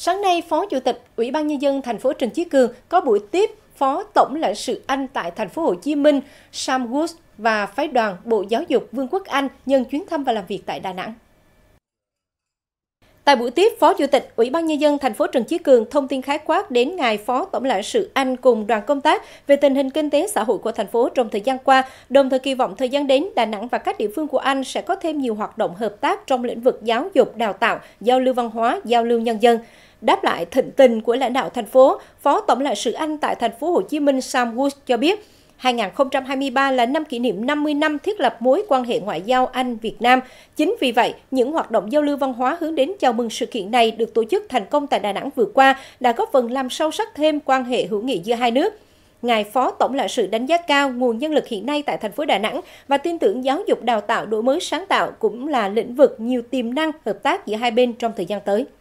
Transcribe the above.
Sáng nay, Phó Chủ tịch Ủy ban nhân dân thành phố Trần Chí Cường có buổi tiếp Phó Tổng lãnh sự Anh tại thành phố Hồ Chí Minh Sam Woods và phái đoàn Bộ Giáo dục Vương quốc Anh nhân chuyến thăm và làm việc tại Đà Nẵng. Tại buổi tiếp, Phó Chủ tịch Ủy ban Nhân dân thành phố Trần Chí Cường thông tin khái quát đến ngài Phó Tổng lãnh sự Anh cùng đoàn công tác về tình hình kinh tế xã hội của thành phố trong thời gian qua, đồng thời kỳ vọng thời gian đến Đà Nẵng và các địa phương của Anh sẽ có thêm nhiều hoạt động hợp tác trong lĩnh vực giáo dục, đào tạo, giao lưu văn hóa, giao lưu nhân dân. Đáp lại thịnh tình của lãnh đạo thành phố, Phó Tổng lãnh sự Anh tại thành phố Hồ Chí Minh Sam Woods cho biết, 2023 là năm kỷ niệm 50 năm thiết lập mối quan hệ ngoại giao Anh-Việt Nam. Chính vì vậy, những hoạt động giao lưu văn hóa hướng đến chào mừng sự kiện này được tổ chức thành công tại Đà Nẵng vừa qua đã góp phần làm sâu sắc thêm quan hệ hữu nghị giữa hai nước. Ngài Phó Tổng lãnh sự đánh giá cao nguồn nhân lực hiện nay tại thành phố Đà Nẵng và tin tưởng giáo dục đào tạo đổi mới sáng tạo cũng là lĩnh vực nhiều tiềm năng hợp tác giữa hai bên trong thời gian tới.